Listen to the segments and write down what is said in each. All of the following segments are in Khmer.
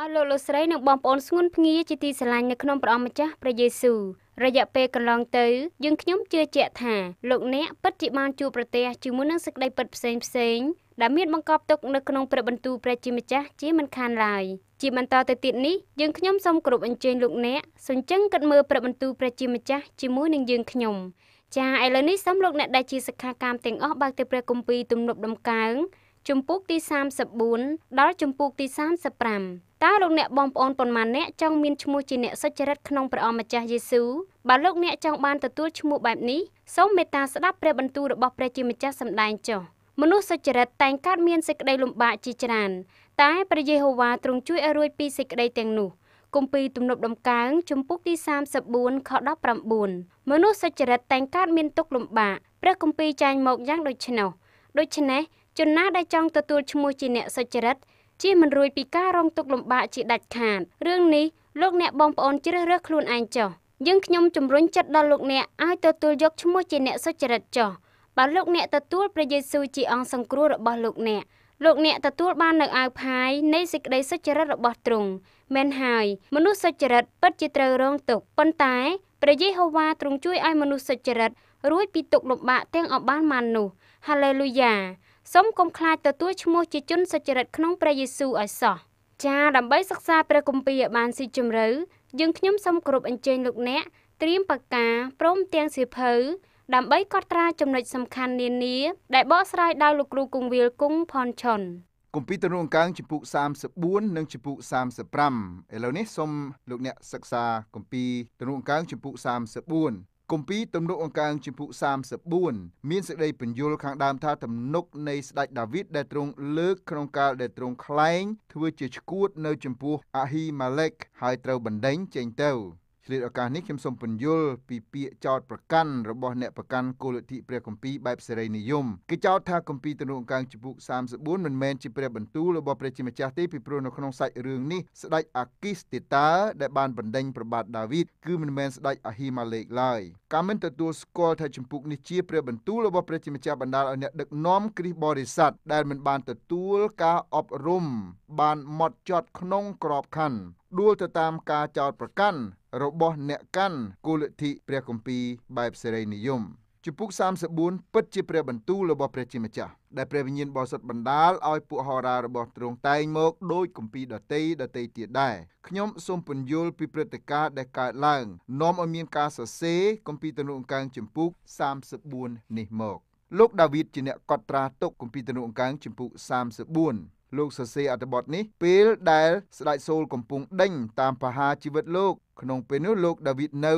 អស់លោកលោកស្រីនិងបងប្អូនស្ងួនភ្ងាជាទីស្រឡាញ់នៅក្នុងព្រះអង្គម្ចាស់ព្រះយេស៊ូវរយៈពេលកន្លងទៅ យើងខ្ញុំជឿជាក់ថាលោកអ្នកពិតជាបានជួបប្រទះជាមួយនឹងសេចក្តីពិតផ្សេងផ្សេងដែលមានបង្កប់ទុកនៅក្នុងព្រះបន្ទូលព្រះជាម្ចាស់ជាមិនខានឡើយជាបន្តទៅទៀតនេះយើងខ្ញុំសូមគោរពអញ្ជើញលោកអ្នកសញ្ជឹងគិតមើលព្រះបន្ទូលព្រះជាម្ចាស់ជាមួយនឹងយើងខ្ញុំចាឥឡូវនេះសូមលោកអ្នកដែលជាសិក្ខាកាមទាំងអស់បើកទៅព្រះគម្ពីរទំនប់ដំកើងជំពូកទី34ដល់ជំពូកទី35តើលោកអ្នកបងប្អូនប៉ុន្មានអ្នកចង់មានឈ្មោះជាអ្នកសុចរិតក្នុងព្រះអម្ចាស់យេស៊ូវបើលោកអ្នកចង់បានទទួលឈ្មោះបែបនេះសូមមេត្តាស្ដាប់ព្រះបន្ទូលរបស់ព្រះជាម្ចាស់សម្ដែងចុះមនុស្សសុចរិតតែងកើតមានសេចក្តីលំបាកជាច្រើនតែព្រះយេហូវ៉ាទ្រង់ជួយឲ្យរួចពីសេចក្តីទាំងនោះគម្ពីរទំនប់ដំកើងជំពូកទី34ខ19មនុស្សសុចរិតតែងកើតមានទុក្ខលំបាកព្រះគម្ពីរចែងមកយ៉ាងដូចនោះដូច្នេះជនណាដែលចង់ទទួលឈ្មោះជាអ្នកសុចរិតជាមិនរួចពីការរងទុក្ខលំបាកជាដាច់ខាតរឿងនេះលោកអ្នកបងប្អូនជ្រើសរើសខ្លួនឯងចុះយើងខ្ញុំជំរុញចិត្តដល់លោកអ្នកឲ្យទទួលយកឈ្មោះជាអ្នកសុចរិតចុះបើលោកអ្នកទទួលព្រះយេស៊ូវជាអង្គសង្គ្រោះរបស់លោកអ្នកលោកអ្នកទទួលបាននៅអាវផាយនៃសេចក្តីសុចរិតរបស់ទ្រង់មែនហើយមនុស្សសុចរិតពិតជាត្រូវរងទុក្ខប៉ុន្តែព្រះយេហូវ៉ាទ្រង់ជួយឲ្យមនុស្សសុចរិតរួចពីទុក្ខលំបាកទាំងអបានបាននោះហាឡេលូយ៉ាសូមកុំខ្លាចទទួលឈ្មោះជាជនសុចរិតក្នុងព្រះយេស៊ូវឲ្យសោះចាដើម្បីសិក្សាព្រះគម្ពីរឲ្យបានស៊ីជម្រៅយើងខ្ញុំសូមគោរពអញ្ជើញលោកអ្នក ត្រៀមបកាព្រមទាំងសៀវភៅដើម្បីកត់ត្រាចំណុចសំខាន់នានា ដែលបកស្រាយដោយលោកគ្រូគង្វាលគង់ផនឆុនគម្ពីរទំនួលកាងជំពូក34និងជំពូក35ឥឡូវនេះសូមលោកអ្នកសិក្សាគម្ពីរទំនួលកាងជំពូក34គម្ពីរទំនុកអង្កើងជំពូក34មានសេចក្តីពន្យល់ខាងដើមថាទំនុកនៃស្ដេចដាវីតដែលទ្រង់លើកក្នុងកាលដែលទ្រង់ខ្លែងធ្វើជាឈួតនៅចំពោះអាហ៊ីម៉ាឡិកហើយត្រូវបណ្ដេញចេញទៅឆ្លៀតឱកាសនេះខ្ញុំសូមពន្យល់ពីពាក្យចោតប្រកាន់របស់អ្នកប្រកាន់គោលលទ្ធិព្រះគម្ពីរបែបសេរីនិយមគេចោទថាគម្ពីរទំនុកកាងចំពុក34មិនមែនជាព្រះបន្ទូលរបស់ព្រះជាម្ចាស់ទេពីព្រោះនៅក្នុងសាច់រឿងនេះស្ដេចអាគីស្ទីតាដែលបានបណ្ដេញប្របាទដាវីតគឺមិនមែនស្ដេចអាហ៊ីម៉ាលេកឡើយកាមិនទទួលស្គាល់ថាចំពុកនេះជាព្រះបន្ទូលរបស់ព្រះជាម្ចាស់បណ្ដាលឲ្យអ្នកដឹកនាំគ្រីស្ទបរិស័ទដែលមិនបានទទួលការអប់រំបានម៉ត់ចត់ក្នុងក្របខ័ណ្ឌដួលទៅតាមការចោទប្រកាន់របស់អ្នកកាន់គោលលទ្ធិព្រះគម្ពីរបែបសេរីនិយមជំពូក34ពិតជាព្រះបន្ទូលរបស់ព្រះជាម្ចាស់ដែលព្រះវិញ្ញាណបរិសុទ្ធបណ្ដាលឲ្យពួកហោរារបស់ទ្រង់តែងមកដោយគម្ពីរដតីដតីទៀតដែរខ្ញុំសូមពន្យល់ពីព្រឹត្តិការណ៍ដែលកើតឡើងនាំឲ្យមានការសរសេរគម្ពីរទំនុកអង្កើងជំពូក34នេះមកលោកដាវីតជាអ្នកកត់ត្រាទុកគម្ពីរទំនុកអង្កើងជំពូក34លោកសរសេរអត្ថបទនេះពេលដែល ស្ដេចសូលកំពុងដេញតាមបហាជីវិតលោក ក្នុងពេលនោះលោកដាវីតនៅ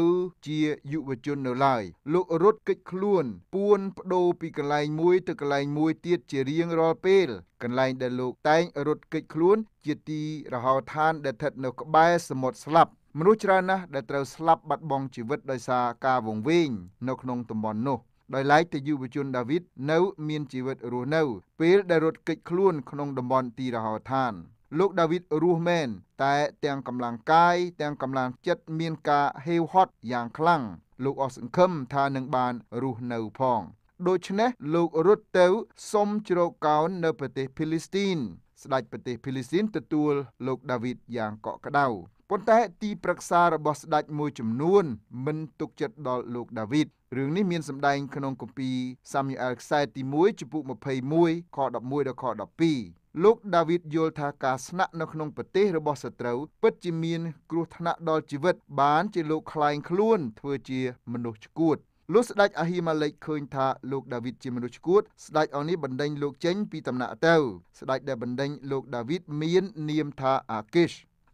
ជាយុវជននៅឡើយលោករត់គេចខ្លួន ពួនបដូរពីកន្លែងមួយទៅកន្លែងមួយទៀតជារៀងរាល់ពេលកន្លែងដែលលោក តែង រត់គេចខ្លួន ជាទីរហោឋានដែលស្ថិតនៅក្បែរសមុទ្រស្លាប់មនុស្សច្រើនណាស់ដែលត្រូវស្លាប់បាត់បង់ជីវិតដោយសារការវង្វេងនៅក្នុងតំបន់នោះដោយឡែកទៅយុវជនដាវីតនៅមានជីវិតរស់នៅពេលដែលរត់គេចខ្លួនក្នុងតំបន់ទីរហោឋាន លោកដាវីតរស់មែនតែទាំងកម្លាំងកាយទាំងកម្លាំងចិត្តមានការហេវហត់យ៉ាងខ្លាំងលោកអស់សង្ឃឹមថានឹងបានរស់នៅផង ដូច្នេះលោករត់ទៅសុំជ្រកកោននៅប្រទេសភីលីស្ទីនស្ដេចប្រទេសភីលីស្ទីនទទួលលោកដាវីតយ៉ាងកក់ក្ដៅប៉ុន្តែទីប្រឹក្សារបស់ស្ដេចមួយចំនួន មិនទុកចិត្តដល់លោកដាវីតរឿងនេះមានសម្ដែងក្នុងគម្ពីរសាមូអែលខ្សែទី1ចំពុក21ខ11ដល់ខ12លោកដាវីតយល់ថាការស្នាក់នៅក្នុងប្រទេសរបស់សត្រូវ ពិតជាមានគ្រោះថ្នាក់ដល់ជីវិត បានជាលោកខ្លែងខ្លួន ធ្វើជាមនុស្សឆ្កួតលោកស្ដេចអាហ៊ីម៉ាលិកឃើញថាលោកដាវីតជាមនុស្សឆ្កួត ស្ដេចអនេះបណ្ដេញលោកចេញពីតំណែងទៅ ស្ដេចដែលបណ្ដេញលោកដាវីតមាននាមថាអាគិស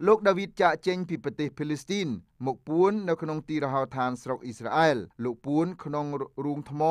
លោកដាវីតចាក់ចេញពីប្រទេសប៉ាឡេស្ទីន មកពួននៅក្នុងទីរហោឋានស្រុកអ៊ីស្រាអែលលោកពួន ក្នុងរូងថ្ម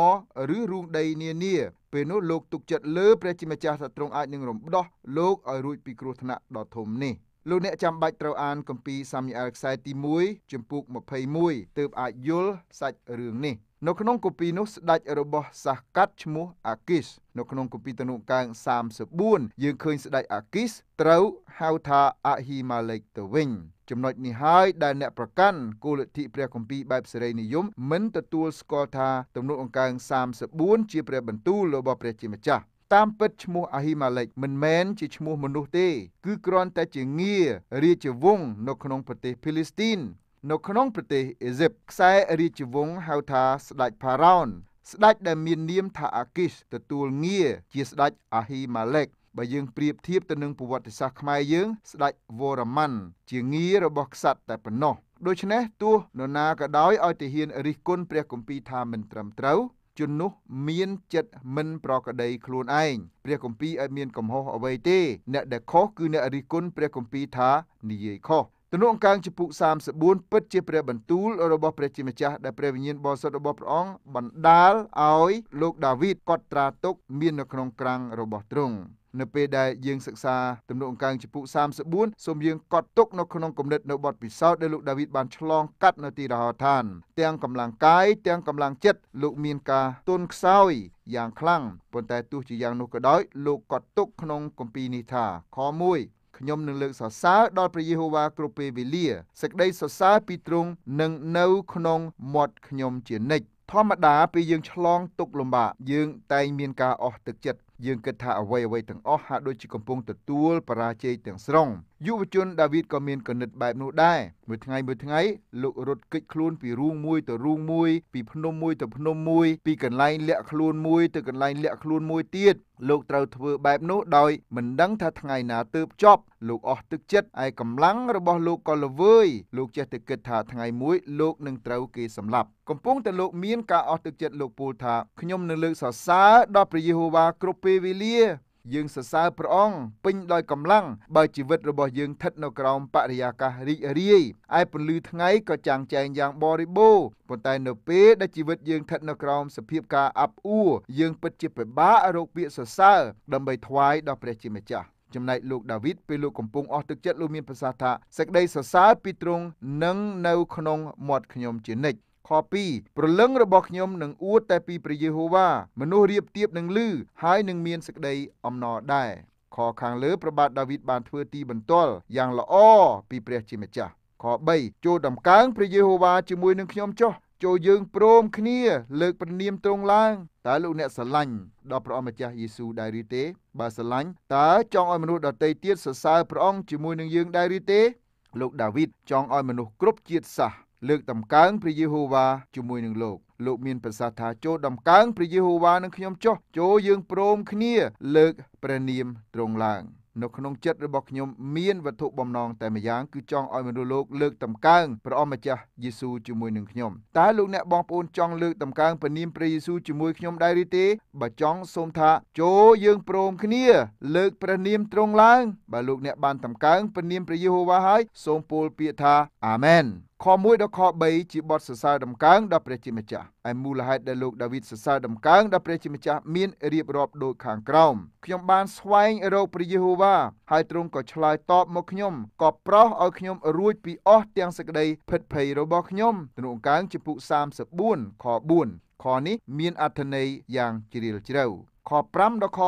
ឬរូងដីនានា ពេលនោះលោកទុកចិត្តលើព្រះជាម្ចាស់ថាទ្រង់អាចនឹងរំដោះលោកឲ្យរួចពីគ្រោះថ្នាក់ដ៏ធំនេះលោកអ្នកចាំបាច់ត្រូវអានគម្ពីរសាមយ៉ាអែលខ្សែទី1ចំពុក21ទើបអាចយល់សាច់រឿងនេះនៅក្នុងកូពីនោះស្ដេចរបស់សាសកាត់ឈ្មោះអាគីសនៅក្នុងកូពីតនុកាង34យើងឃើញស្ដេចអាគីសត្រូវហៅថាអហ៊ីម៉ាលេកទៅវិញចំណុចនេះហើយដែលអ្នកប្រកាន់គោលលទ្ធិព្រះគម្ពីរបែបសេរីនិយមមិនទទួលស្គាល់ថាទំនុកអង្កើង34ជាព្រះបន្ទូលរបស់ព្រះជាម្ចាស់តាមពិតឈ្មោះអាហ៊ីម៉ាលិកមិនមែនជាឈ្មោះមនុស្សទេគឺគ្រាន់តែជាងាររាជវង្សនៅក្នុងប្រទេសភីលីស្ទីននៅក្នុងប្រទេសអេស៊ីបខ្សែរាជវង្សហៅថាស្ដេចផារ៉ោនស្ដេចដែលមាននាមថាអាគីសទទួលងារជាស្ដេចអាហ៊ីម៉ាឡេកបើយើងប្រៀបធៀបទៅនឹងប្រវត្តិសាស្ត្រខ្មែរយើងស្ដេចវរ្ម័នជាងាររបស់ក្សត្រតែប៉ុណ្ណោះដូច្នេះទោះនរណាក៏ដោយឲ្យទាហានរិះគន់ព្រះគម្ពីរថាមិនត្រឹមត្រូវជននោះមានចិត្តមិន ប្រក្រតីខ្លួនឯងព្រះគម្ពីរឲ្យមានកំហុសអ្វីទេ អ្នកដែលខុសគឺអ្នករិះគន់ព្រះគម្ពីរថានិយាយខុសទំនុកកាងចំពុក34ពិតជាព្រះបន្ទូលរបស់ព្រះជាម្ចាស់ដែលព្រះវិញ្ញាណបរិសុទ្ធរបស់ព្រះអង្គបណ្ដាលឲ្យលោកដាវីតកត់ត្រាទុកមាននៅក្នុងក្រាំងរបស់ទ្រង់នៅពេលដែលយើងសិក្សាទំនុកអង្កាំងចំពុក34សូមយើងកត់ទុកនៅក្នុងគំនិតនៅបទពិសោធន៍ដែលលោកដាវីតបានឆ្លងកាត់នៅទីរហោឋាន ទាំងកម្លាំងកាយទាំងកម្លាំងចិត្តលោកមានការទន់ខ្សោយយ៉ាងខ្លាំងប៉ុន្តែទោះជាយ៉ាងនោះក៏ដោយលោកកត់ទុកក្នុងគម្ពីរនេះថាខ1ខ្ញុំនឹងលើកសរសើរដល់ព្រះយេហូវ៉ាគ្រប់ពេលវេលាសេចក្តីសរសើរពីទ្រង់នឹងនៅក្នុងមាត់ខ្ញុំជានិច្ចធម្មតាពេលយើងឆ្លងទុក្ខលំបាកយើងតែងមានការអស់ទឹកចិត្តយើងគិតថាអ្វីអ្វីទាំងអស់ហាក់ដូចជាកំពុងទទួលបរាជ័យទាំងស្រុងយុវជនដាវីតក៏មានគណិតបែបនោះដែរមួយថ្ងៃមួយថ្ងៃលោករត់គេចខ្លួនពីរូងមួយទៅរូងមួយ ពីភ្នំមួយទៅភ្នំមួយពីកន្លែងលាក់ខ្លួនមួយទៅកន្លែងលាក់ខ្លួនមួយទៀតលោកត្រូវធ្វើបែបនោះដោយមិនដឹងថាថ្ងៃណាទើបចប់លោកអស់ទឹកចិត្តឯកម្លាំងរបស់លោកក៏ល្វើយលោកចេះតែគិតថាថ្ងៃមួយលោកនឹងត្រូវគេសម្លាប់កំពុងតែលោកមានការអស់ទឹកចិត្តលោកពូលថាខ្ញុំនឹងលើកសរសើរដល់ព្រះយេហូវ៉ាគ្រប់ពេលវេលាយើងសរសើរព្រះអង្គពេញដោយកម្លាំងបើជីវិតរបស់យើងស្ថិតនៅក្រោមបរិយាកាសរីករាយឯពន្លឺថ្ងៃក៏ចាំងចែងយ៉ាងបរិបូរណ៍ប៉ុន្តែនៅពេលដែលជីវិតយើងស្ថិតនៅក្រោមសភាពការអាប់អួរយើងពិតជាពិបាករកពាក្យសរសើរដើម្បីថ្វាយដល់ព្រះជាម្ចាស់ចំណែកលោកដាវីតពេលលោកកំពុងអស់ទឹកចិត្តលោកមានប្រសាសន៍ថាសេចក្តីសរសើរពីទ្រង់នឹងនៅក្នុងមាត់ខ្ញុំជានិច្ចខ2ប្រលឹងរបស់ខ្ញុំនឹងអួតតែពីព្រះយេហូវ៉ាមនុស្សរៀបទៀបនឹងលឺហើយនឹងមានសេចក្តីអំណរដែរខខាងលើព្រះបាទដាវីតបានធ្វើទីបន្ទាល់យ៉ាងល្អពីព្រះជាម្ចាស់ខ3ចូលដំកើងព្រះយេហូវ៉ាជាមួយនឹងខ្ញុំចុះចូលយើងព្រមគ្នាលើកព្រះនាមទ្រង់ឡើងតើលោកអ្នកស្រឡាញ់ដល់ព្រះអង្គម្ចាស់យេស៊ូវដែរឬទេបើស្រឡាញ់តើចង់ឲ្យមនុស្សដទៃទៀតសរសើរព្រះអង្គជាមួយនឹងយើងដែរឬទេ លោកដាវីតចង់ឲ្យមនុស្សគ្រប់ជាតិសាសន៍លើកតម្កើងព្រះយេហូវ៉ាជាមួយនឹងលោកលោកមានប្រសាសន៍ថាចូលដំកើងព្រះយេហូវ៉ានឹងខ្ញុំចុះចូលយើងព្រមគ្នា លើកព្រះនាមទ្រង់ឡើងនៅក្នុងចិត្តរបស់ខ្ញុំមានវត្ថុបំណងតែម្យ៉ាងគឺចង់ឲ្យមនុស្សលោកលើកតម្កើងព្រះអម្ចាស់យេស៊ូជាមួយនឹងខ្ញុំតើលោកអ្នកបងប្អូនចង់លើកតម្កើងព្រះនាមព្រះយេស៊ូជាមួយខ្ញុំដែរឬទេបើចង់សូមថាចូលយើងព្រមគ្នា លើកព្រះនាមទ្រង់ឡើងបើលោកអ្នកបានតម្កើងព្រះនាមព្រះយេហូវ៉ាហើយសូមពោលពាក្យថាអាមែនខ1ដល់ខ3ជាបទសរសើរដំកើងដល់ព្រះជាម្ចាស់ឯមូលហេតុដែលលោកដាវីតសរសើរដំកើងដល់ព្រះជាម្ចាស់មានរៀបរាប់ដូចខាងក្រោមខ្ញុំបានស្វែងរកព្រះយេហូវ៉ាហើយទ្រង់ក៏ឆ្លើយតបមកខ្ញុំក៏ប្រោសឲ្យខ្ញុំ រួចពីអស់ទាំងសេចក្តីភិតភ័យរបស់ខ្ញុំទំនុកកើងចំពុ34ខ4ខនេះមានអត្ថន័យយ៉ាងជ្រាលជ្រៅខ5ដល់ខ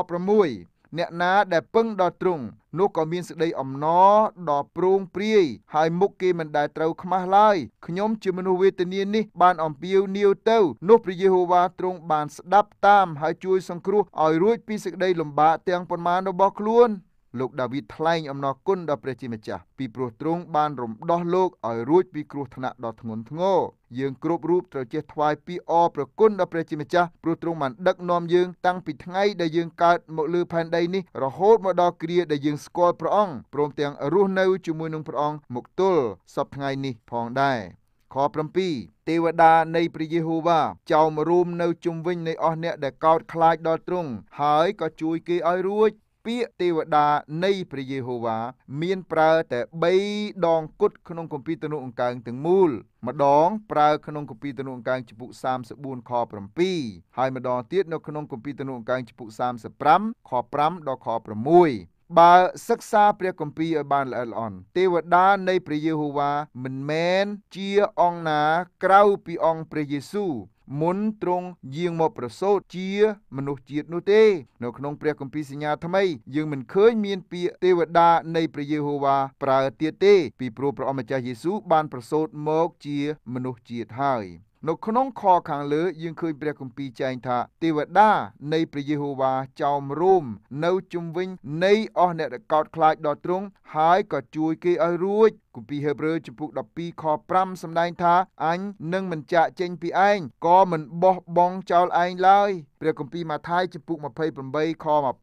6អ្នកណាដែលពឹងដល់ទ្រង់នោះក៏មានសេចក្តីអំណរដល់ព្រោងព្រាយហើយមុខគេមិនដែលត្រូវខ្មាស់ឡើយខ្ញុំជាមនុស្សវេទនានេះបានអំពាវនាវទៅនោះព្រះយេហូវ៉ាទ្រង់បានស្ដាប់តាមហើយជួយសង្គ្រោះឲ្យរួចពីសេចក្តីលំបាកទាំងប៉ុន្មានរបស់ខ្លួនលោកដាវីតថ្លែងអំណរគុណដល់ព្រះជាម្ចាស់ពីព្រោះទ្រង់បានរំដោះលោកឲ្យរួចពីគ្រោះថ្នាក់ដ៏ធ្ងន់ធ្ងរយើង គ្រប់រូបត្រូវចេះថ្វាយពាក្យអរប្រគុណដល់ព្រះជាម្ចាស់ព្រោះទ្រង់បានដឹកនាំយើងតាំងពីថ្ងៃដែលយើងកើតមកលើផែនដីនេះរហូតមកដល់គ្រាដែលយើងស្គាល់ព្រះអង្គព្រមទាំងរស់នៅជាមួយនឹងព្រះអង្គមកទល់សពថ្ងៃនេះផងដែរខ7ទេវតានៃព្រះយេហូវ៉ាចោមរួមនៅជុំវិញនៃអស់អ្នកដែលកោតខ្លាចដល់ទ្រង់ហើយក៏ជួយគេឲ្យរួចពាក្យទេវតានៃព្រះយេហូវ៉ាមានប្រើតែ3ដង គត់ក្នុងគម្ពីរទំនុកអង្កើងទាំងមូល ម្ដងប្រើក្នុងគម្ពីរទំនុកអង្កើងចំពុក34ខ7ហើយម្ដងទៀតនៅក្នុងគម្ពីរទំនុកអង្កើងចំពុក35ខ5ដល់ខ6បើ សិក្សាព្រះគម្ពីរឲ្យបានល្អិតល្អន់ទេវតានៃព្រះយេហូវ៉ាមិនមែនជាអង្គណាក្រៅពីអង្គព្រះយេស៊ូវមុនទ្រង់យាងមកប្រសូតជាមនុស្សជាតិនោះទេនៅក្នុងព្រះគម្ពីរសញ្ញាថ្មីយើងមិនឃើញមានពាក្យទេវតានៃព្រះយេហូវ៉ាប្រើទៀតទេ ពីព្រោះព្រះអម្ចាស់យេស៊ូវបានប្រសូតមកជា មនុស្សជាតិហើយនៅក្នុងខខាងលើ យើងឃើញព្រះគម្ពីរចែងថាទេវតា នៃព្រះយេហូវ៉ាចោមរូមនៅជុំវិញ នៃអស់អ្នកដែលកោតខ្លាចដល់ទ្រង់ហើយក៏ជួយគេឲ្យរួចគម្ពីរហេព្រើរជំពូក12ខ5សម្ដែងថាអញនឹងមិនចាក់ចេញពីឯងក៏មិនបោះបង់ចោលឯងឡើយព្រះគម្ពីរម៉ាថាយជំពូក28ខ20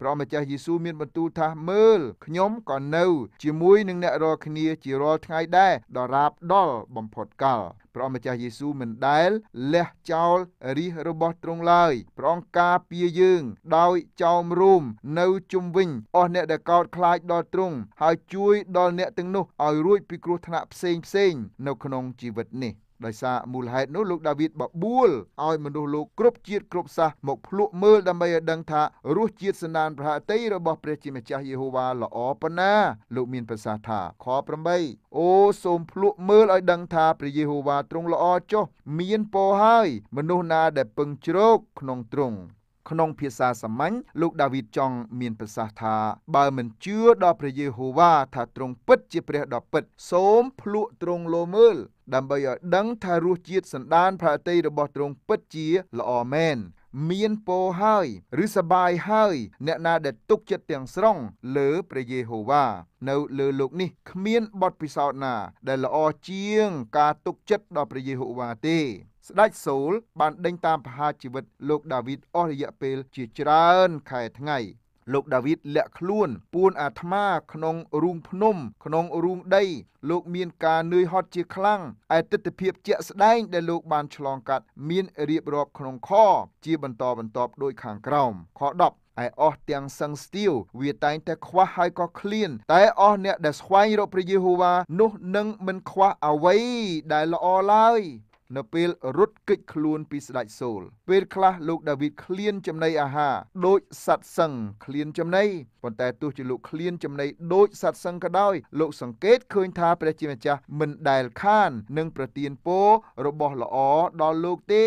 ព្រះម្ចាស់យេស៊ូវមានបន្ទូលថាមើលខ្ញុំក៏នៅ ជាមួយនឹងអ្នករាល់គ្នាជារាល់ថ្ងៃដែរដរាបដល់បំផុតកាលព្រះម្ចាស់យេស៊ូវមិនដែល លះចោលរាជរបស់ទ្រង់ឡើយព្រះអង្គការពារយើង ដោយចោមរោមនៅជុំវិញអស់អ្នកដែលកោតខ្លាចដល់ទ្រង់ហើយជួយដល់អ្នកទាំងនោះឲ្យរួចពីគ្រោះថ្នាក់ផ្សេងផ្សេងនៅក្នុងជីវិតនេះ។ដោយសារមូលហេតុនោះលោកដាវីតបបួលឲ្យមនុស្សលោកគ្រប់ជាតិគ្រប់សាសមកភ្លក់មើលដើម្បីឲ្យដឹងថារសជាតិសណ្ដានប្រហតីរបស់ព្រះជាម្ចាស់យេហូវ៉ាល្អប៉ុណ្ណាលោកមានប្រសាសន៍ថាខ8អូសូមភ្លក់មើលឲ្យដឹងថាព្រះយេហូវ៉ាទ្រង់ល្អចុះមានពរហើយមនុស្សណាដែលពឹងជ្រោកក្នុងទ្រង់ក្នុងភាសាសាមញ្ញលោកដាវីតចង់មានប្រសាសន៍ថាបើមិនជឿដល់ព្រះយេហូវ៉ាថាទ្រង់ពិតជាព្រះដ៏ពិត សូមភ្លក់ទ្រង់លោមើលដើម្បីឲ្យដឹងថារសជាតិសណ្ដានប្រតិរបស់ទ្រង់ពិតជាល្អមែនមានពរហើយឬសបាយហើយអ្នកណា ដែលទុកចិត្តទាំងស្រុង លើព្រះយេហូវ៉ានៅ លើលោកនេះ គ្មានបទពិសោធន៍ណា ដែលល្អជាងការទុកចិត្តដល់ព្រះយេហូវ៉ាទេស្ដេចសូលបានដេញតាមប្រហារជីវិតលោកដាវីតអស់រយៈពេលជាច្រើនខែថ្ងៃ លោកដាវីតលាក់ខ្លួនពួនអាត្មាក្នុងរូងភ្នំក្នុងរូងដីលោកមានការនឿយហត់ជាខ្លាំងឯទស្សនភាពជាក់ស្ដែងដែលលោកបានឆ្លងកាត់មានរៀបរាប់ក្នុងខ ជាបន្តបន្ទាប់ដោយខាងក្រោមខ10ឯអស់ទាំងសឹងស្ទាវវាតែងតែខ្វះហើយក៏ឃ្លានតែអស់អ្នកដែលស្វែងរកព្រះយេហូវ៉ានោះនឹងមិនខ្វះអ្វីដែលល្អឡើយនៅពេលរត់គេចខ្លួនពីស្ដេចសូល ពេលខ្លះលោកដាវីតឃ្លានចំណីអាហារដូចសត្វសឹងឃ្លានចំណីប៉ុន្តែទោះជាលោកឃ្លានចំណីដូចសត្វសឹងក៏ដោយលោកសង្កេតឃើញថាព្រះជាម្ចាស់មិនដែលខាននិងប្រទានពររបស់ល្អដល់លោកទេ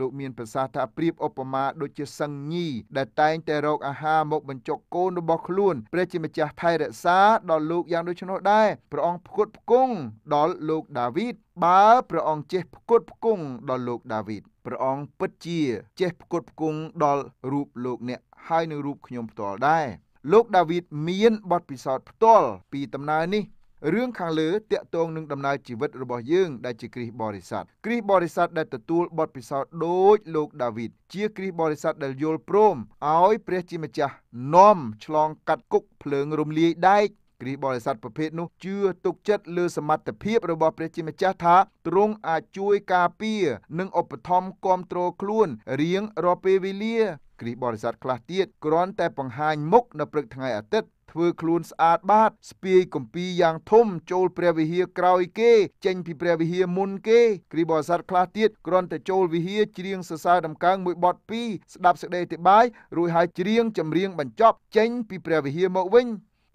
លោកមានប្រសាសន៍ថាប្រៀបឧបមាដូចជាសឹងញីដែលតែងតែរកអាហារមកបញ្ចុកកូនរបស់ខ្លួនព្រះជាម្ចាស់ថែរក្សាដល់លោកយ៉ាងដូច្នោះដែរព្រះអង្គផ្គត់ផ្គង់ដល់លោកដាវីតបើព្រះអង្គចេះផ្គត់ផ្គង់ដល់លោកដាវីតព្រះអង្គពិតជាចេះផ្គត់ផ្គង់ដល់រូបលោកអ្នកហើយនឹងរូបខ្ញុំផ្ទាល់ដែរលោកដាវីតមានបទពិសោធន៍ផ្ទាល់ពីដំណើរនេះរឿងខាងលើតាក់ទងនឹងដំណើរជីវិតរបស់យើងដែលជាគ្រីស្ទបរិស័ទគ្រីស្ទបរិស័ទដែលទទួលបទពិសោធន៍ដូចលោកដាវីតជាគ្រីស្ទបរិស័ទដែលយល់ព្រមឲ្យព្រះជាម្ចាស់នាំឆ្លងកាត់គុកភ្លើងរំលាយដែកគ្រីស្ទបរិស័ទប្រភេទនោះជឿទុកចិត្តលើសមត្ថភាពរបស់ព្រះជាម្ចាស់ថាទ្រង់អាចជួយការពារនិងឧបត្ថម្ភគ្រប់គ្រងខ្លួនរៀងរាល់ពេលវេលាគ្រីស្ទបរិស័ទខ្លះទៀតគ្រាន់តែបង្ហាញមុខនៅព្រឹកថ្ងៃអាទិត្យធ្វើខ្លួនស្អាតបាតស្ពាយកំពីយ៉ាងធំចូលព្រះវិហារក្រោយគេ ចេញពីព្រះវិហារមុនគេ គ្រីបរិស័ទខ្លះទៀតគ្រាន់តែចូលវិហារច្រៀងសរសើរដំកើងមួយបទ2ស្ដាប់សេចក្តីទេបាយរួចហើយច្រៀងចម្រៀងបញ្ចប់ចេញពីព្រះវិហារមកវិញ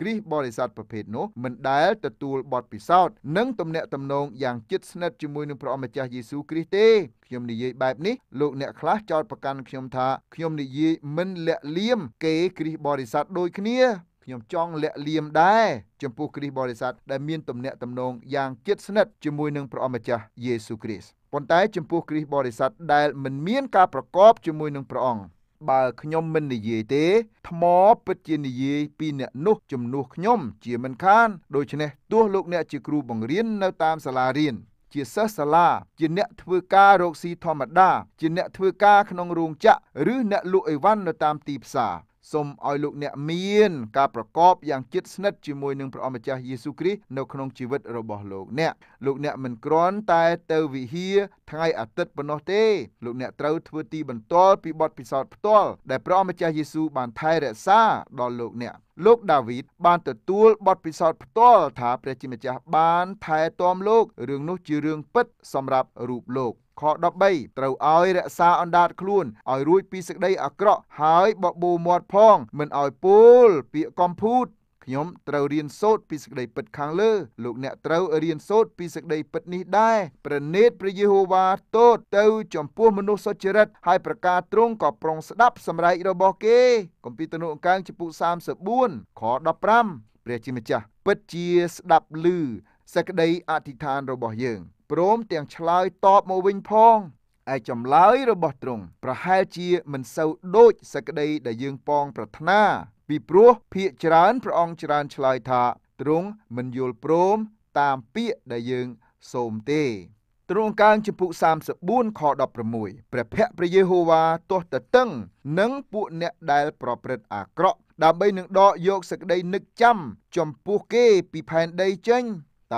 គ្រីស្ទបរិស័ទប្រភេទនោះមិនដែលទទួលបទពិសោធន៍និងទំនាក់ទំនងយ៉ាងជិតស្និទ្ធជាមួយនឹងព្រះអម្ចាស់យេស៊ូវគ្រីស្ទទេខ្ញុំនិយាយបែបនេះលោកអ្នកខ្លះចោទប្រកាន់ខ្ញុំថាខ្ញុំនិយាយមិនលាក់លៀមគេគ្រីស្ទបរិស័ទដូចគ្នាខ្ញុំចង់លាក់លៀមដែរចំពោះគ្រីស្ទបរិស័ទដែលមានទំនាក់ទំនងយ៉ាងជិតស្និទ្ធជាមួយនឹងព្រះអម្ចាស់យេស៊ូវគ្រីស្ទប៉ុន្តែចំពោះគ្រីស្ទបរិស័ទដែលមិនមានការប្រកបជាមួយនឹងព្រះអង្គបើខ្ញុំមិននិយាយទេថ្មពិតជានិយាយពីអ្នកនោះជំនួសខ្ញុំ ជាមិនខានដូច្នេះទោះលោកអ្នក ជាគ្រូបង្រៀននៅតាមសាលារៀនជាសិស្សសាលាជាអ្នកធ្វើការរកស៊ីធម្មតាជាអ្នកធ្វើការក្នុងរោងចក្រឬអ្នក លក់អីវ៉ាន់នៅតាមទីផ្សារសូមឲ្យលោកអ្នកមានការប្រកបយ៉ាងជិតស្និទ្ធជាមួយនឹងព្រះអម្ចាស់យេស៊ូគ្រីស្ទនៅក្នុងជីវិតរបស់លោកអ្នកលោកអ្នកមិនគ្រាន់តែទៅវិហារថ្ងៃអាទិត្យប៉ុណ្ណោះទេលោកអ្នកត្រូវធ្វើទីបន្ទាល់ពីបទពិសោធន៍ផ្ទាល់ដែលព្រះអម្ចាស់យេស៊ូបានថែរក្សាដល់លោកអ្នកលោកដាវីតបានទទួលបទពិសោធន៍ផ្ទាល់ថាព្រះជាម្ចាស់បានថែទាំលោករឿងនោះជារឿងពិតសម្រាប់រូបលោកខ13ត្រូវឲ្យរក្សាអណ្ដាតខ្លួនឲ្យរួចពីសេចក្តីអាក្រក់ហើយបបូរមាត់ផង មិនឲ្យពោលពាក្យកំភូតខ្ញុំត្រូវរៀនសូត្រពីសេចក្តីពិតខាងលើលោកអ្នកត្រូវរៀនសូត្រពីសេចក្តីពិតនេះដែរប្រណេតព្រះយេហូវ៉ាទោតទៅ ចំពោះមនុស្សសុចរិតហើយប្រការទ្រង់ក៏ប្រុងស្ដាប់សម្រែករបស់គេគម្ពីរទំនុកអង្កើងចំពុក34ខ15ព្រះជាម្ចាស់ ពិតជាស្ដាប់ឮសេចក្តីអធិដ្ឋានរបស់យើងព្រមទាំងឆ្លើយតបមកវិញផងឯចម្លើយរបស់ទ្រង់ប្រហែលជាមិនសូវដូចសក្តីដែលយើងប៉ងប្រាថ្នាពីព្រោះភាកច្រើនព្រះអង្គច្រើនឆ្លើយថា ទ្រង់មិនយល់ព្រមតាមពាក្យដែលយើងសូមទេទ្រង់កើងចំពុក34ខ16ព្រះភ័ក្រព្រះយេហូវ៉ាទោះតតឹងនិងពួកអ្នកដែលប្រព្រឹត្តអាក្រក់ដើម្បីនឹងដកយកសក្តីនឹកចាំចំពោះគេពីផែនដីចេញ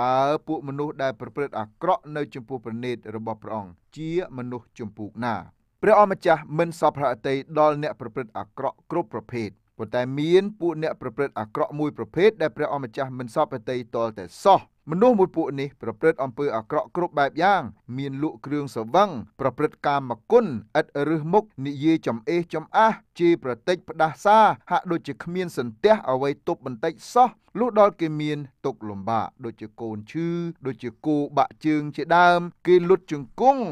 តើពួកមនុស្សដែលប្រព្រឹត្តអាក្រក់នៅ ចំពោះព្រះនេតរបស់ព្រះអង្គជាមនុស្សជំពូកណាព្រះអម្ចាស់មិនសពប្រតិដល់អ្នកប្រព្រឹត្តអាក្រក់គ្រប់ប្រភេទប៉ុន្តែមានពួកអ្នកប្រព្រឹត្តអាក្រក់មួយប្រភេទដែលព្រះអម្ចាស់មិនសពប្រតិតលតែសោះមនុស្សមួយពួកនេះប្រព្រឹត្តអំពើអាក្រក់គ្រប់បែបយ៉ាងមានលក់គ្រឿងស្រវឹងប្រព្រឹត្តកាមគុណឥតរើសមុខនិយាយចំអេសចំអាសជេរប្រតិចផ្ដាសាហាក់ដូចជាគ្មានសន្ទះអ្វីទប់បន្តិចសោះលុះដល់គេមានទុកលំបាកដូចជាកូនឈឺដូចជាគោបាក់ជើងជាដើម គេលុតជង្គង់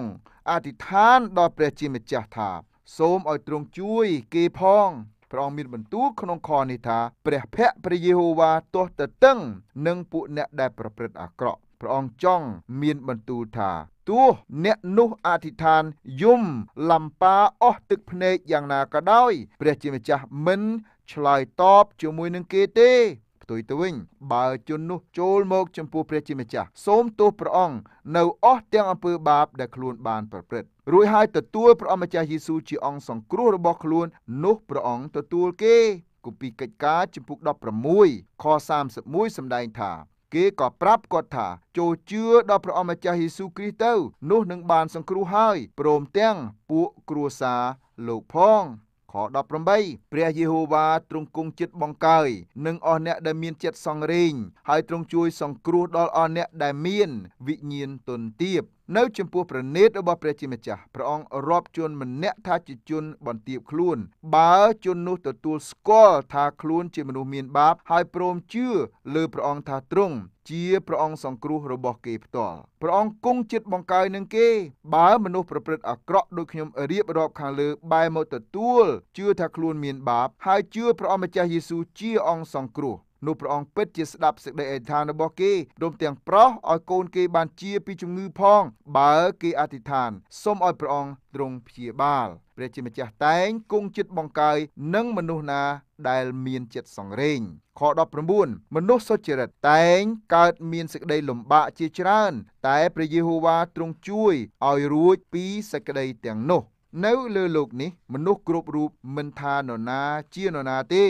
អធិដ្ឋានដល់ព្រះជាម្ចាស់ថា សូមឲ្យទ្រង់ជួយគេផងព្រះអង្គមានបន្ទូលក្នុងខនេះថា ព្រះភ័ក្ត្រព្រះយេហូវ៉ាទាស់ទៅតឹងនឹងពួកអ្នកដែលប្រព្រឹត្តអាក្រក់ព្រះអង្គចង់មានបន្ទូលថា ទោះអ្នកនោះអធិដ្ឋានយំលំប៉ាអស់ទឹកភ្នែកយ៉ាងណាក៏ដោយព្រះជាម្ចាស់មិនឆ្លើយតបជាមួយនឹងគេទេផ្ទុយទៅវិញ បើ ជននោះចូលមក ចំពោះព្រះជាម្ចាស់សូមទោសព្រះអង្គនៅ អស់ទាំងអំពើបាបដែលខ្លួន បានប្រព្រឹត្តរួចហើយទទួលព្រះអម្ចាស់យេស៊ូវជាអង្គសង្គ្រោះរបស់ខ្លួននោះព្រះអង្គទទួលគេគម្ពីរកិច្ចការជំពូក16ខ31សម្ដែងថា គេក៏ប្រាប់គាត់ថា ចូលជឿដល់ព្រះអម្ចាស់យេស៊ូវគ្រីស្ទទៅ នោះនឹងបានសង្គ្រោះហើយព្រមទាំងពួកគ្រួសារលោកផងខ18ព្រះយេហូវ៉ាទ្រង់គង់ចិត្តបង្កើយនិងអស់អ្នកដែលមានចិត្តសង្រេងហើយទ្រង់ជួយសង្គ្រោះដល់អស់អ្នកដែលមានវិញ្ញាណទន់ទាបនៅចំពោះព្រះនេតរបស់ព្រះជាម្ចាស់ព្រះអង្គរាប់ជនម្នាក់ថាជាជនបន្ទាបខ្លួនបើជននោះទទួលស្គាល់ថាខ្លួន ជាមនុស្សមាន បាប ហើយព្រមជឿលើព្រះអង្គថាទ្រង់ជាព្រះអង្គសង្គ្រោះរបស់គេផ្ទាល់ព្រះអង្គគង់ចិត្តបង្កើយនឹងគេបើមនុស្សប្រព្រឹត្តអាក្រក់ដោយខ្ញុំរៀបរាប់ខាងលើ បែរមកទទួលជឿថាខ្លួនមាន បាប ហើយជឿព្រះអម្ចាស់យេស៊ូវជាអង្គសង្គ្រោះនោះព្រះអង្គពិតជាស្ដាប់សេចក្តីអធិដ្ឋានរបស់គេព្រមទាំងប្រោសឲ្យកូនគេបានជាពីជំងឺផង បើគេអធិដ្ឋានសូមឲ្យព្រះអង្គទ្រង់ព្យាបាលព្រះជាម្ចាស់តែងគង់ចិត្តបង្កាយនិងមនុស្សណាដែលមានចិត្តសង្រេងខ19មនុស្សសុចរិតតែងកើតមានសេចក្តីលំបាកជាច្រើនតែព្រះយេហូវ៉ាទ្រង់ជួយឲ្យរួចពីសេចក្តីទាំងនោះនៅលើលោកនេះមនុស្សគ្រប់រូបមិនថានរណាជានរណាទេ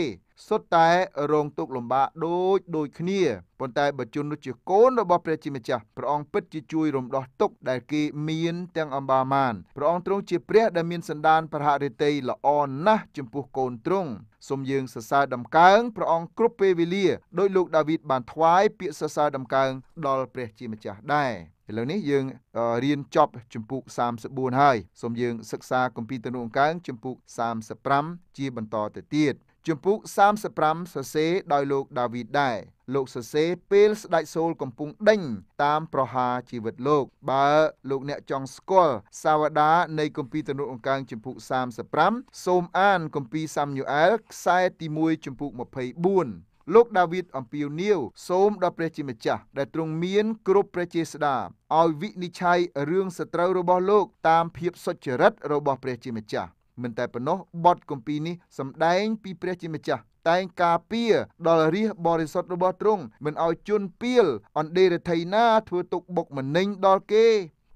សុទ្ធតែរងទុក្ខលំបាកដូចដូចគ្នាប៉ុន្តែបើជននោះជាកូនរបស់ព្រះជាម្ចាស់ព្រះអង្គពិតជាជួយរំដោះទុក្ខដែលគេមានទាំងអម្បាមានព្រះអង្គទ្រង់ជាព្រះដែលមានសន្តានប្រហរិតីល្អណាស់ចំពោះកូនទ្រង់សូមយើងសរសើរដំកើងព្រះអង្គគ្រប់ពេលវេលា ដោយលោកដាវីតបានថ្វាយពាក្យសរសើរដំកើងដល់ព្រះជាម្ចាស់ដែរឥឡូវនេះយើងរៀនចប់ជំពូក34ហើយសូមយើងសិក្សាគម្ពីរទំនុកអង្កើងជំពូក35ជាបន្តទៅទៀតជំពូក35សរសេរដោយលោកដាវីតដែរលោកសរសេរពេលស្ដេចសូលកំពុងដេញ តាមប្រហារជីវិតលោកបើលោកអ្នកចង់ស្គាល់សាវតានៃគម្ពីរទំនុកអង្កើងជំពូក35សូមអានគម្ពីរសាមញូអែលខ្សែទី1ជំពូក24លោកដាវីតអំពាវនាវសូមដល់ព្រះជាម្ចាស់ដែលទ្រង់មានគ្រប់ព្រះជាស្ដាឲ្យវិនិច្ឆ័យរឿងសត្រូវរបស់លោក តាមភាព សុចរិតរបស់ព្រះជាម្ចាស់មិនតែប៉ុណ្ណោះបទគម្ពីរនេះសម្ដែងពីព្រះជាម្ចាស់តែងការពារដល់រាជបរិសុទ្ធរបស់ទ្រង់មិនឲ្យជន់ពៀលអណ្ដេរថៃណាធ្វើទុកបុកម្នេញដល់គេ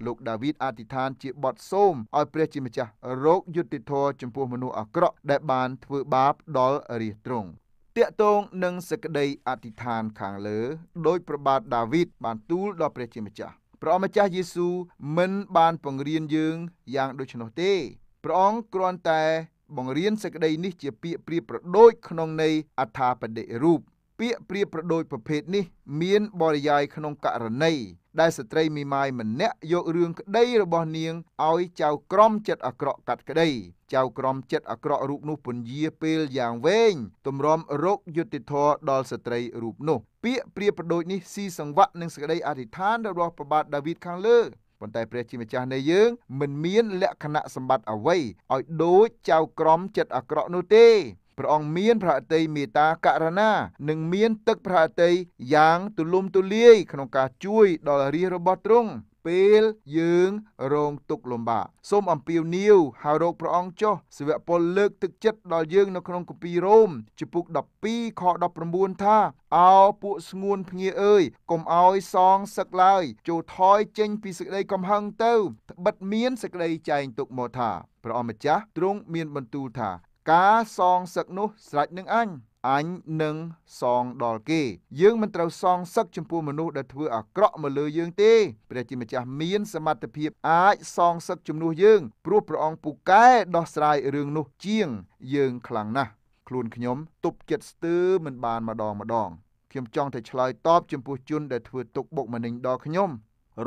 លោកដាវីតអធិដ្ឋានជាបទសូមឲ្យព្រះជាម្ចាស់រោគយុតិធធចំពោះមនុស្សអាក្រក់ដែលបានធ្វើបាបដល់រាជទ្រង់តាកតងនឹងសក្តីអធិដ្ឋានខាងលើ ដោយប្របាទដាវីតបានទូលដល់ព្រះជាម្ចាស់ព្រះម្ចាស់យេស៊ូវមិនបានបង្រៀនយើងយ៉ាងដូច្នោះទេព្រះអង្គគ្រាន់តែ បង្រៀនសេចក្តីនេះជាពាក្យប្រៀបប្រដូចក្នុងន័យអថាបដិរូបពាក្យប្រៀបប្រដូចប្រភេទនេះមានបរិយាយក្នុងករណីដែលស្ត្រីមីម៉ាយម្នាក់យករឿងក្តីរបស់នាងឲ្យចៅក្រមចិត្តអាក្រក់កាត់ក្តីចៅក្រមចិត្តអាក្រក់រូបនោះពន្យាពេលយ៉ាងវែងទម្រាំរោគយុតិធធដល់ស្ត្រីរូបនោះពាក្យប្រៀបប្រដូចនេះស៊ីសង្វាក់នឹងសេចក្តីអធិដ្ឋានរបស់ព្រះបាទដាវីតខាងលើប៉ុន្តែព្រះជាម្ចាស់នៃយើង មិនមានលក្ខណៈសម្បត្តិអ្វីឲ្យដូចចៅក្រមចិត្តអាក្រក់នោះទេព្រះអង្គមានប្រតិយមេត្តាករណា និងមានទឹកប្រតិយយ៉ាងទូលំទូលាយក្នុងការជួយដល់រាជរបស់ទ្រង់ពេលយើងរងទុក្ខលំបាកសូមអំពាវនាវហៅរោគព្រះអង្គចុះសិវពលលើកទឹកចិត្តដល់យើងនៅក្នុងគម្ពីររ៉ូមជំពូក12ខ19ថាអោពួកស្ងួនភ្ងាអើយកុំអោយសងសឹកឡើយចូលថយចេញពីសេចក្តីកំហឹងទៅត្បិតមានសេចក្តីចែងទុកមកថាព្រះអម្ចាស់ទ្រង់មានបន្ទូលថា ការសងសឹកនោះស្រេចនឹងអញអញនឹងសងដល់គេយើងមិនត្រូវសងសឹកចំពោះមនុស្សដែលធ្វើអាក្រក់មកលើយើងទេព្រះជាម្ចាស់មានសមត្ថភាពអាចសងសឹកជំនួសយើងព្រោះព្រះអង្គពូកែដោះស្រាយរឿងនោះជាង យើងខ្លាំងណាស់ខ្លួនខ្ញុំទប់ចិត្តស្ទើរមិនបានម្ដងម្ដង ខ្ញុំចង់តែឆ្លើយតបចំពោះជនដែលធ្វើទុកបុកម្នេញដល់ខ្ញុំ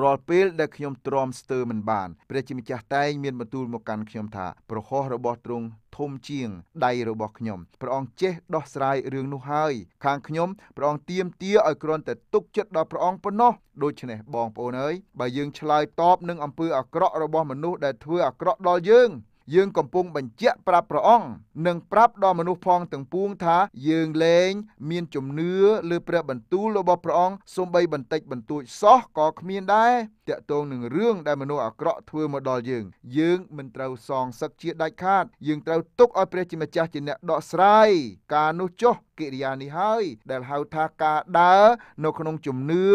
រាល់ពេលដែលខ្ញុំទ្រាំស្ទើរមិនបានព្រះជាម្ចាស់តែងមានបន្ទូលមកកាន់ខ្ញុំថាប្រហោះរបស់ទ្រង់មជាងដៃរបស់ខ្ញុំព្រះអង្គចេះដោះស្រាយរឿងនោះហើយ ខាងខ្ញុំព្រះអង្គទៀមទាឲ្យគ្រាន់តែទុកចិត្តដល់ព្រះអង្គប៉ុណ្ណោះដូច្នេះបងប្អូនអើយបើយើងឆ្លើយតបនឹងអំពើអាក្រក់របស់មនុស្សដែលធ្វើអាក្រក់ដល់យើងយើងកំពុងបញ្ជាក់ប្រាប់ព្រះអង្គនិងប្រាប់ដល់មនុស្សផងទាំងពួងថាយើងលែងមានជំនឿលើព្រះ បន្ទូលរបស់ព្រះអង្គសូម្បីបន្តិចបន្តួចសោះក៏គ្មានដែរតាក់ទងនឹងរឿងដែលមនុស្សអាក្រក់ធ្វើមកដល់យើង យើងមិនត្រូវសងសឹកជាដាច់ខាតយើងត្រូវទុកឲ្យព្រះជាម្ចាស់ជាអ្នកដកស្រាយការនោះចុះកិរិយានេះហើយដែលហៅថាការដើរនៅក្នុងជំនឿ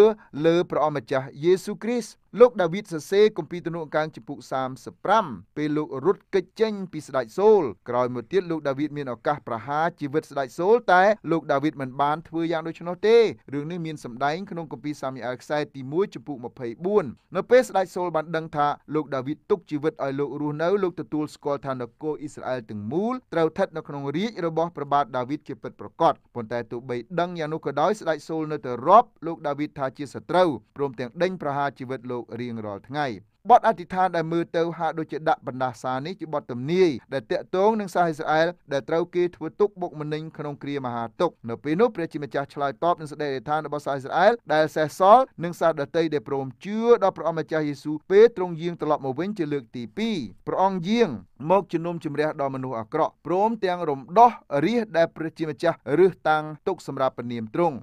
លើព្រះអម្ចាស់យេស៊ូគ្រីស្ទលោកដាវីតសរសេរគម្ពីរទំនុកកាងចំពុក35ពេលលោករត់គេចចេញពីស្ដេចសូលក្រោយមកទៀតលោកដាវីតមានឱកាសប្រហារជីវិតស្ដេចសូលតែលោកដាវីតមិនបានធ្វើយ៉ាងដូច្នោះទេរឿងនេះមានសម្ដែងក្នុងគម្ពីរសាមអែលខ្សែទី1ចំពុក24នៅពេលស្ដេចសូលបានដឹងថាលោកដាវីតទុកជីវិតឲ្យលោករស់នៅលោកទទួលស្គាល់ថានគរអ៊ីស្រាអែលទាំងមូលត្រូវស្ថិតនៅក្នុងរាជរបស់ព្រះបាទដាវីតជាពិតប្រាកដគាត់ប៉ុន្តែទោះបីដឹងយ៉ាងនោះក៏ដោយស្ដេចសូលនៅតែរាប់លោកដាវីតថាជាសត្រូវព្រមទាំងដេញប្រហារជីវិតលោករៀងរាល់ថ្ងៃបទអធិដ្ឋានដែលមើលទៅហាក់ដូចជាដាក់បណ្ដាសានេះជាបទទំនាយដែលតាក់ទងនឹងសាសអ៊ីស្រាអែលដែលត្រូវគេធ្វើទុកបុកម្នេញក្នុងគ្រាមហាទុកនៅពេលនោះព្រះជាម្ចាស់ឆ្លើយតបនឹងសេចក្ដីអធិដ្ឋានរបស់សាសអ៊ីស្រាអែលដែលសេះសល់និងសាសដតីដែលព្រមជឿដល់ព្រះអង្គម្ចាស់យេស៊ូពេលទ្រង់យាងត្រឡប់មកវិញជាលើកទី2ព្រះអង្គយាងមកជំនុំជម្រះដល់មនុស្សអាក្រក់ព្រមទាំងរំដោះរាជដែលព្រះជាម្ចាស់រើសតាំងទុកសម្រាប់ពនាមទ្រង់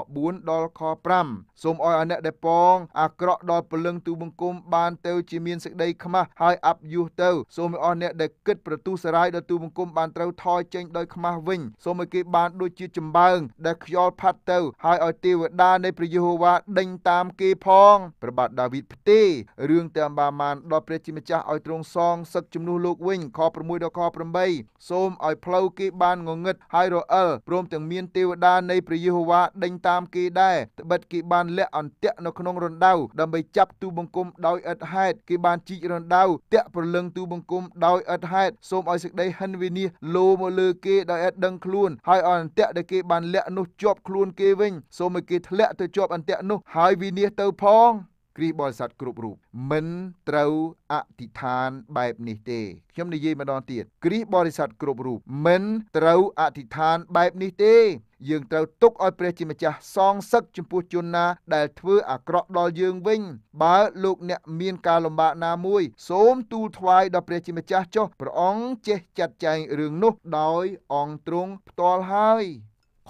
ខ4ដល់ខ5សូមឲ្យអអ្នកដែលបងអាក្រក់ដល់ពលឹងទូបង្គំបានទៅជាមានសេចក្តីខ្មាស់ហើយអាប់យុះទៅសូមឲ្យអស់អ្នកដែលគិតប្រទូសរាយដល់ទូបង្គំបានត្រូវថយចេញដោយខ្មាស់វិញសូមឲ្យគេបានដូចជាចម្បើងដែលខ្យល់ផាត់ទៅហើយឲ្យទេវតានៃព្រះយេហូវ៉ាដេញតាមគេផងព្រះបាទដាវីតផ្ទេរឿងតាមបាមានដល់ព្រះជាម្ចាស់ឲ្យទ្រង់សងសឹកជំនួសលោកវិញខ6ដល់ខ8សូមឲ្យផ្លូវគេបានងងឹតហើយរអិលព្រមទាំងមានទេវតានៃព្រះយេហូវ៉ាដេញតាមគេដែរត្បិតគេបានលាក់អន្ទាក់នៅក្នុងរណ្ដៅដើម្បីចាប់ទូបង្គំដោយឥតហេតុគេបានជីករណ្ដៅតាក់ប្រលឹងទូបង្គំដោយឥតហេតុសូមឲ្យសេចក្តីហិនវិនាសលោមកលើគេដោយឥតដឹងខ្លួនហើយអន្ទាក់ដែលគេបានលាក់នោះជាប់ខ្លួនគេវិញសូមឲ្យគេធ្លាក់ទៅជាប់អន្ទាក់នោះហើយវិនាសទៅផងគ្រីស្ទបរិស័ទគ្រប់រូបមិនត្រូវអធិដ្ឋានបែបនេះទេ ខ្ញុំនិយាយម្ដងទៀតគ្រីស្ទបរិស័ទគ្រប់រូបមិនត្រូវអធិដ្ឋានបែបនេះទេយើងត្រូវទុកឲ្យព្រះជាម្ចាស់សងសឹកចំពោះជនណាដែលធ្វើអាក្រក់ដល់យើងវិញ បើលោកអ្នកមានការលំបាកណាមួយ សូមទូលថ្វាយដល់ព្រះជាម្ចាស់ចុះព្រះអង្គចេះចាត់ចែងរឿងនោះដោយអង្គទ្រង់ផ្ទាល់ហើយ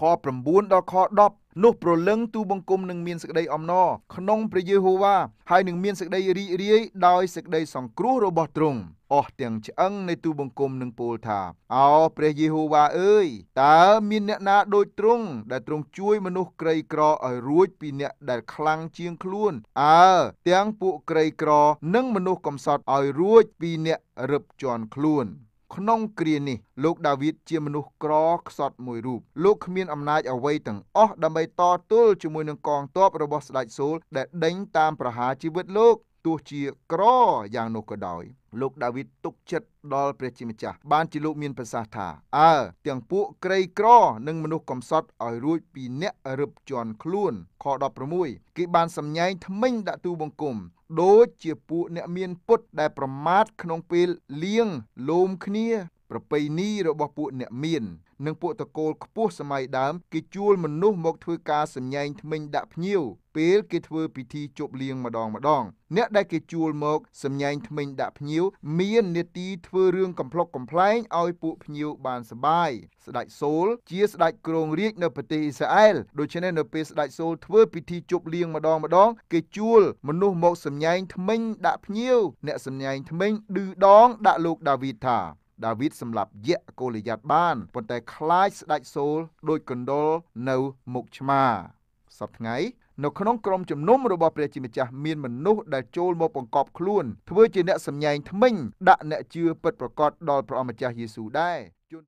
ខ9ដល់ខ10នោះប្រលឹងទូបង្គំនឹងមានសេចក្តីអំណរក្នុងព្រះយេហូវ៉ាហើយនឹងមានសេចក្តីរីករាយដោយសេចក្តីសង្គ្រោះរបស់ទ្រង់អស់ទាំងឆ្អឹងនៃទូបង្គំនឹងពោលថាឱព្រះយេហូវ៉ាអើយតើមានអ្នកណាដូចទ្រង់ដែលទ្រង់ជួយមនុស្សក្រីក្រឲ្យរួចពីអ្នកដែលខ្លាំងជាងខ្លួនអើទាំងពួកក្រីក្រនិងមនុស្សកំសត់ឲ្យរួចពីអ្នករឹបជាន់ខ្លួនក្នុងគ្រានេះលោកដាវីតជាមនុស្សក្រខ្សត់មួយរូប លោកគ្មានអំណាចអ្វីទាំងអស់ដើម្បីតទល់ជាមួយនឹងកងទ័ពរបស់ស្ដេចសូលដែលដេញតាមប្រហារជីវិតលោក ទោះជាក្រយ៉ាងនោះក៏ដោយលោកដាវីតទុកចិត្តដល់ព្រះជាម្ចាស់បានជាលោកមានប្រសាសន៍ថាអើទាំងពួកក្រីក្រ និងមនុស្សកំសត់ឲ្យរួច ពីអ្នករឹបជន់ខ្លួនខ16គេបានសម្ញែងថ្មិញ ដាក់ទូបង្គំដូចជាពួកអ្នកមានពុតដែលប្រមាថក្នុងពេលលៀងលោមគ្នាប្រពៃណីរបស់ពួកអ្នកមាននិងពួកតកូលខ្ពស់សម័យដើមគេជួលមនុស្សមកធ្វើការសម្ញែងថ្មិញដាក់ភ្ញៀវពេលគេធ្វើពិធីជប់លៀងម្ដងម្ដង អ្នកដែលគេជួលមកសម្ញែងថ្មិញដាក់ភ្ញៀវមាននេតិធ្វើរឿងកំ pl ុកកំ pl ែងឲ្យពួកភ្ញៀវបានសប្បាយស្ដេចសូលជាស្ដេចគ្រងរាជនៅប្រទេសអ៊ីស្រាអែលដូច្នេះនៅពេលស្ដេចសូលធ្វើពិធីជប់លៀងម្ដងម្ដង គេជួលមនុស្សមកសម្ញែងថ្មិញដាក់ភ្ញៀវអ្នកសម្ញែងថ្មិញឌឺដងដាក់លោកដាវីតថាដាវីតសម្លាប់យៈកូលីយ៉ាតបានប៉ុន្តែคล้ายស្ដេចសូលដោយកណ្ដុលនៅមុខឆ្មាសប្ដថ្ងៃនៅក្នុងក្រុមជំនុំរបស់ព្រះជាម្ចាស់មានមនុស្សដែលចូលមកបង្កប់ខ្លួន ធ្វើជាអ្នកសម្ញែងថ្មិញដាក់អ្នកជឿពិតប្រកបដល់ព្រះអម្ចាស់យេស៊ូវដែរ